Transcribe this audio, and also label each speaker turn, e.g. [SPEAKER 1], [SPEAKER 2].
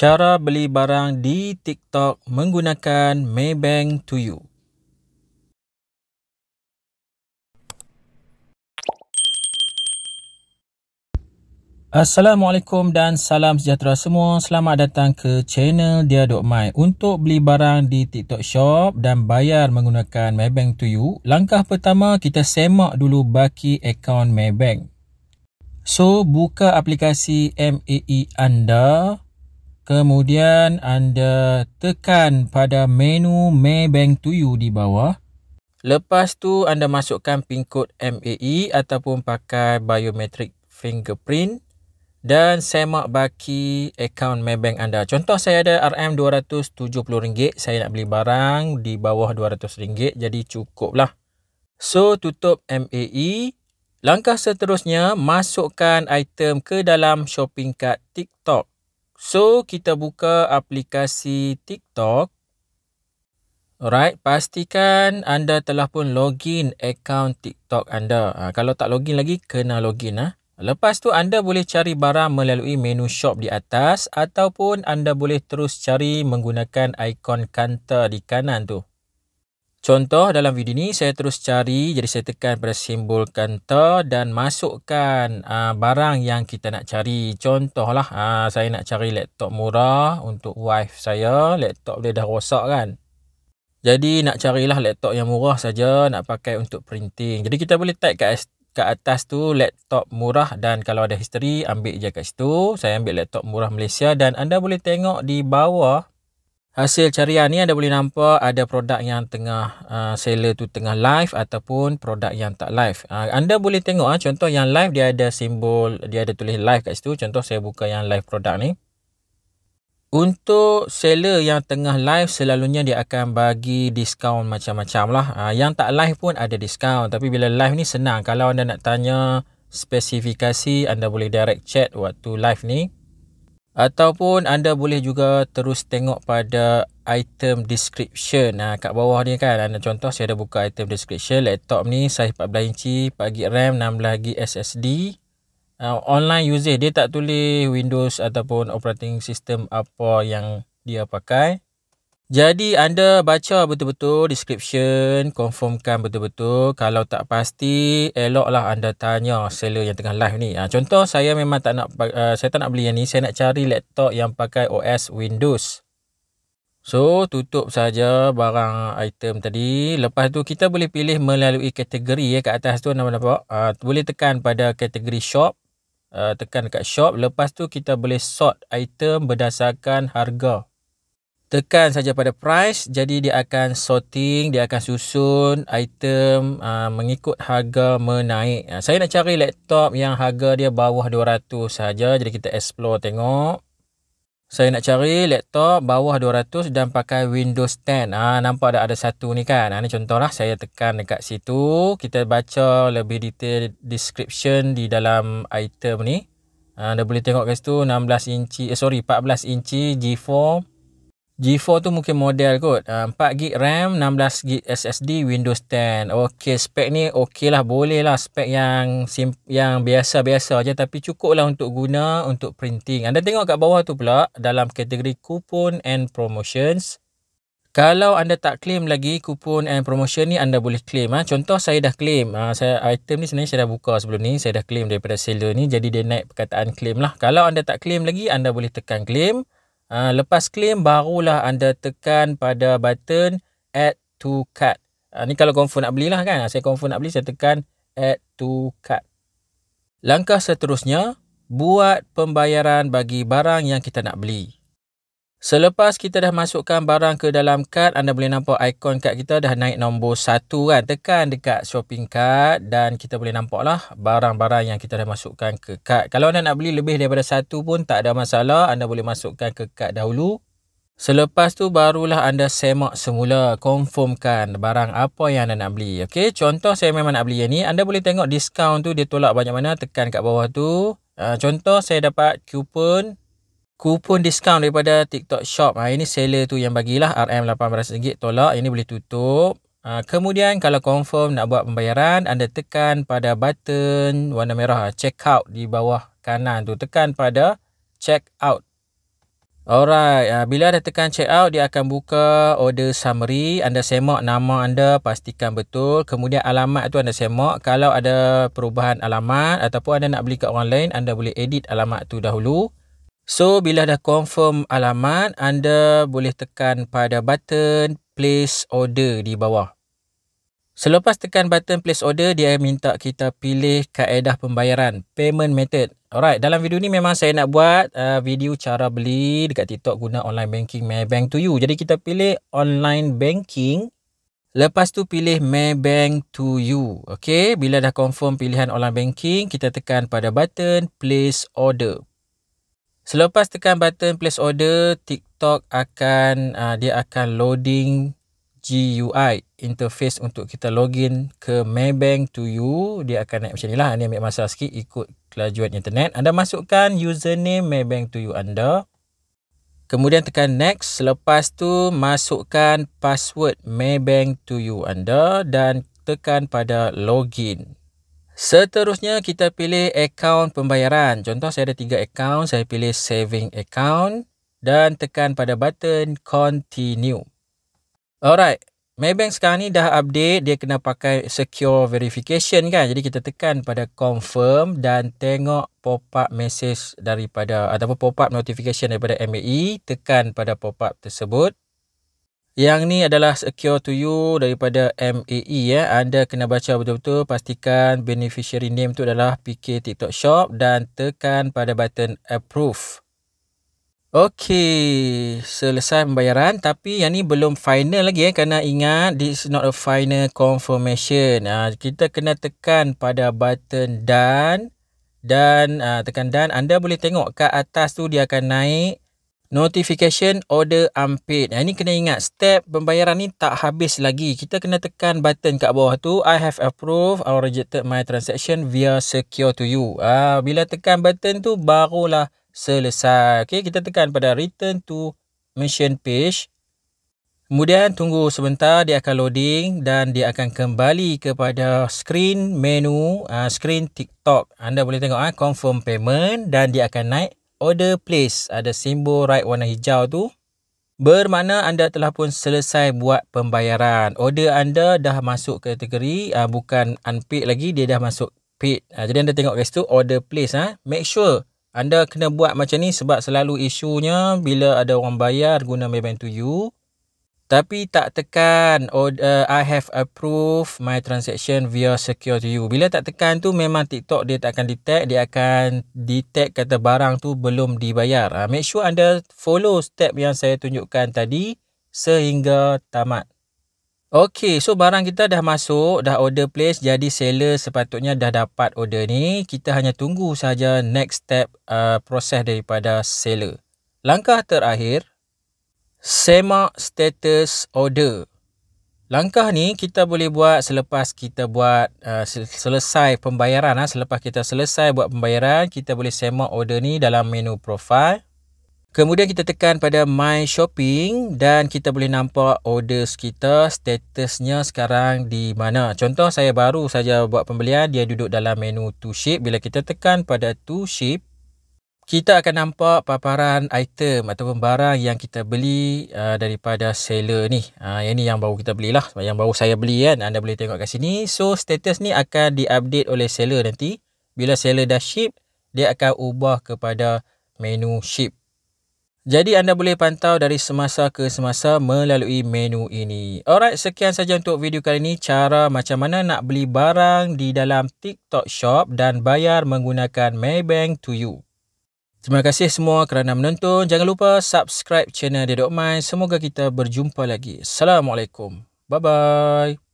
[SPEAKER 1] Cara beli barang di TikTok menggunakan Maybank to you. Assalamualaikum dan salam sejahtera semua. Selamat datang ke channel Dia Dok Mai. Untuk beli barang di TikTok Shop dan bayar menggunakan Maybank to you, langkah pertama kita semak dulu baki akaun Maybank. So, buka aplikasi MAE anda. Kemudian anda tekan pada menu Maybank to you di bawah. Lepas tu anda masukkan pin kod MAE ataupun pakai biometrik fingerprint dan semak baki akaun Maybank anda. Contoh saya ada RM270, saya nak beli barang di bawah RM200 jadi cukuplah. So tutup MAE. Langkah seterusnya masukkan item ke dalam shopping cart TikTok. So, kita buka aplikasi TikTok. Alright, pastikan anda telah pun login akaun TikTok anda. Ha, kalau tak login lagi, kena login. Ha. Lepas tu, anda boleh cari barang melalui menu shop di atas ataupun anda boleh terus cari menggunakan ikon kanta di kanan tu. Contoh dalam video ni saya terus cari jadi saya tekan pada simbol counter dan masukkan aa, ah, barang yang kita nak cari. Contohlah aa, ah, saya nak cari laptop murah untuk wife saya. Laptop dia dah rosak kan. Jadi nak carilah laptop yang murah saja nak pakai untuk printing. Jadi kita boleh tag kat, kat atas tu laptop murah dan kalau ada history ambil je kat situ. Saya ambil laptop murah Malaysia dan anda boleh tengok di bawah hasil carian ni anda boleh nampak ada produk yang tengah uh, seller tu tengah live ataupun produk yang tak live. Uh, anda boleh tengok uh, contoh yang live dia ada simbol, dia ada tulis live kat situ. Contoh saya buka yang live produk ni. Untuk seller yang tengah live selalunya dia akan bagi diskaun macam-macam lah. Uh, yang tak live pun ada diskaun tapi bila live ni senang. Kalau anda nak tanya spesifikasi anda boleh direct chat waktu live ni. Ataupun anda boleh juga terus tengok pada item description Nah, kat bawah ni kan. Anda contoh saya dah buka item description. Laptop ni size 14 inci, 4GB RAM, 16GB SSD. Ha, online usage dia tak tulis Windows ataupun operating system apa yang dia pakai. Jadi anda baca betul-betul description, confirmkan betul-betul. Kalau tak pasti, eloklah anda tanya seller yang tengah live ni. Ha, contoh saya memang tak nak uh, saya tak nak beli yang ni, saya nak cari laptop yang pakai OS Windows. So, tutup saja barang item tadi. Lepas tu kita boleh pilih melalui kategori ya kat atas tu nama nampak Uh, boleh tekan pada kategori shop. Uh, tekan dekat shop. Lepas tu kita boleh sort item berdasarkan harga tekan saja pada price jadi dia akan sorting dia akan susun item uh, mengikut harga menaik uh, saya nak cari laptop yang harga dia bawah 200 saja jadi kita explore tengok saya nak cari laptop bawah 200 dan pakai Windows 10 uh, ah, nampak ada ada satu ni kan uh, ni contohlah saya tekan dekat situ kita baca lebih detail description di dalam item ni uh, anda boleh tengok kat situ 16 inci eh, sorry 14 inci G4 G4 tu mungkin model kot. Uh, ah, 4GB RAM, 16GB SSD, Windows 10. Okey, spek ni okey lah. Boleh lah spek yang sim- yang biasa-biasa je. Tapi cukup lah untuk guna untuk printing. Anda tengok kat bawah tu pula dalam kategori kupon and promotions. Kalau anda tak claim lagi kupon and promotion ni anda boleh claim. Ha. Contoh saya dah claim. Ha, saya, item ni sebenarnya saya dah buka sebelum ni. Saya dah claim daripada seller ni. Jadi dia naik perkataan claim lah. Kalau anda tak claim lagi anda boleh tekan Claim. Uh, lepas claim, barulah anda tekan pada button add to cart. Uh, ni kalau confirm nak belilah kan. Ha, saya confirm nak beli, saya tekan add to cart. Langkah seterusnya, buat pembayaran bagi barang yang kita nak beli. Selepas kita dah masukkan barang ke dalam kad, anda boleh nampak ikon kad kita dah naik nombor 1 kan. Tekan dekat shopping card dan kita boleh nampak lah barang-barang yang kita dah masukkan ke kad. Kalau anda nak beli lebih daripada satu pun tak ada masalah, anda boleh masukkan ke kad dahulu. Selepas tu barulah anda semak semula, confirmkan barang apa yang anda nak beli. Okay, contoh saya memang nak beli yang ni, anda boleh tengok diskaun tu dia tolak banyak mana, tekan kat bawah tu. Ah, contoh saya dapat coupon kupon diskaun daripada TikTok Shop. Ha, ini seller tu yang bagilah RM800 tolak. Ini boleh tutup. Ha, kemudian kalau confirm nak buat pembayaran, anda tekan pada button warna merah. Ha, check out di bawah kanan tu. Tekan pada check out. Alright, ha, bila anda tekan check out, dia akan buka order summary. Anda semak nama anda, pastikan betul. Kemudian alamat tu anda semak. Kalau ada perubahan alamat ataupun anda nak beli ke orang lain, anda boleh edit alamat tu dahulu. So bila dah confirm alamat, anda boleh tekan pada button place order di bawah. Selepas tekan button place order, dia minta kita pilih kaedah pembayaran, payment method. Alright, dalam video ni memang saya nak buat uh, video cara beli dekat TikTok guna online banking Maybank to you. Jadi kita pilih online banking. Lepas tu pilih Maybank to you. Okay, bila dah confirm pilihan online banking, kita tekan pada button place order. Selepas tekan button place order, TikTok akan uh, dia akan loading GUI interface untuk kita login ke Maybank to you. Dia akan naik macam ni lah. Ini ambil masa sikit ikut kelajuan internet. Anda masukkan username Maybank to you anda. Kemudian tekan next. Selepas tu masukkan password Maybank to you anda dan tekan pada login. Seterusnya kita pilih akaun pembayaran. Contoh saya ada tiga akaun. Saya pilih saving account dan tekan pada button continue. Alright. Maybank sekarang ni dah update. Dia kena pakai secure verification kan. Jadi kita tekan pada confirm dan tengok pop-up message daripada ataupun pop-up notification daripada MAE. Tekan pada pop-up tersebut. Yang ni adalah secure to you daripada MAE ya. Anda kena baca betul-betul pastikan beneficiary name tu adalah PK TikTok Shop dan tekan pada button approve. Okey, selesai pembayaran tapi yang ni belum final lagi ya eh, kerana ingat this not a final confirmation. Ha, kita kena tekan pada button done dan ha, tekan done anda boleh tengok kat atas tu dia akan naik Notification order unpaid. Ini kena ingat step pembayaran ni tak habis lagi. Kita kena tekan button kat bawah tu. I have approved or rejected my transaction via secure to you. Ah, Bila tekan button tu barulah selesai. Okay, kita tekan pada return to mission page. Kemudian tunggu sebentar dia akan loading dan dia akan kembali kepada screen menu, uh, screen TikTok. Anda boleh tengok uh, confirm payment dan dia akan naik order place ada simbol right warna hijau tu bermakna anda telah pun selesai buat pembayaran. Order anda dah masuk kategori uh, bukan unpaid lagi dia dah masuk paid. Uh, jadi anda tengok guys tu, order place ah. Ha? Make sure anda kena buat macam ni sebab selalu isunya bila ada orang bayar guna Maybank to you tapi tak tekan oh, uh, I have approved my transaction via secure to you. Bila tak tekan tu memang TikTok dia tak akan detect. Dia akan detect kata barang tu belum dibayar. Uh, make sure anda follow step yang saya tunjukkan tadi sehingga tamat. Okey, so barang kita dah masuk, dah order place. Jadi seller sepatutnya dah dapat order ni. Kita hanya tunggu saja next step uh, proses daripada seller. Langkah terakhir, semak status order. Langkah ni kita boleh buat selepas kita buat uh, selesai pembayaran. Uh, selepas kita selesai buat pembayaran, kita boleh semak order ni dalam menu profil. Kemudian kita tekan pada My Shopping dan kita boleh nampak orders kita statusnya sekarang di mana. Contoh saya baru saja buat pembelian, dia duduk dalam menu To Ship. Bila kita tekan pada To Ship, kita akan nampak paparan item ataupun barang yang kita beli uh, daripada seller ni. Uh, yang ni yang baru kita belilah. Yang baru saya beli kan. Anda boleh tengok kat sini. So, status ni akan diupdate oleh seller nanti. Bila seller dah ship, dia akan ubah kepada menu ship. Jadi anda boleh pantau dari semasa ke semasa melalui menu ini. Alright, sekian saja untuk video kali ini. Cara macam mana nak beli barang di dalam TikTok Shop dan bayar menggunakan Maybank to you. Terima kasih semua kerana menonton. Jangan lupa subscribe channel Dedok Mai. Semoga kita berjumpa lagi. Assalamualaikum. Bye-bye.